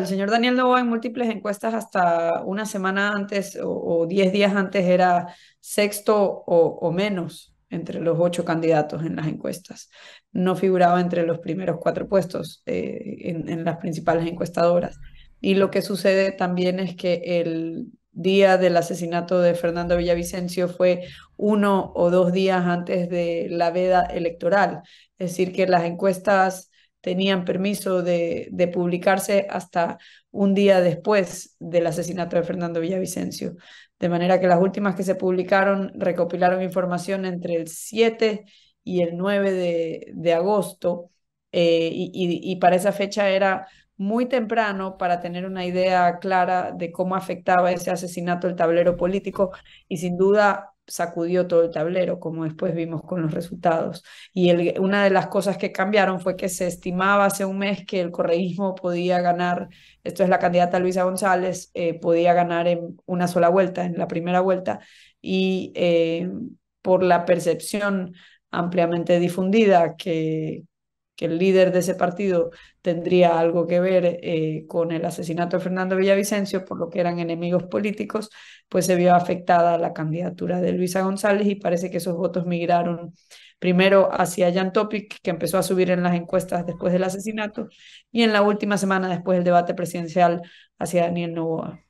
El señor Daniel Novoa en múltiples encuestas hasta una semana antes o, diez días antes era sexto o, menos entre los ocho candidatos en las encuestas. No figuraba entre los primeros cuatro puestos eh, en, en las principales encuestadoras. Y lo que sucede también es que el día del asesinato de Fernando Villavicencio fue uno o dos días antes de la veda electoral. Es decir, que las encuestas tenían permiso de, publicarse hasta un día después del asesinato de Fernando Villavicencio. De manera que las últimas que se publicaron recopilaron información entre el 7 y el 9 de, agosto eh, y, y para esa fecha era muy temprano para tener una idea clara de cómo afectaba ese asesinato el tablero político y sin duda sacudió todo el tablero, como después vimos con los resultados. Y una de las cosas que cambiaron fue que se estimaba hace un mes que el correísmo podía ganar, esto es la candidata Luisa González, eh, podía ganar en una sola vuelta, en la primera vuelta, y eh, por la percepción ampliamente difundida que, que el líder de ese partido tendría algo que ver eh, con el asesinato de Fernando Villavicencio, por lo que eran enemigos políticos, pues se vio afectada la candidatura de Luisa González y parece que esos votos migraron primero hacia Jan Topic, que empezó a subir en las encuestas después del asesinato, y en la última semana después del debate presidencial hacia Daniel Novoa.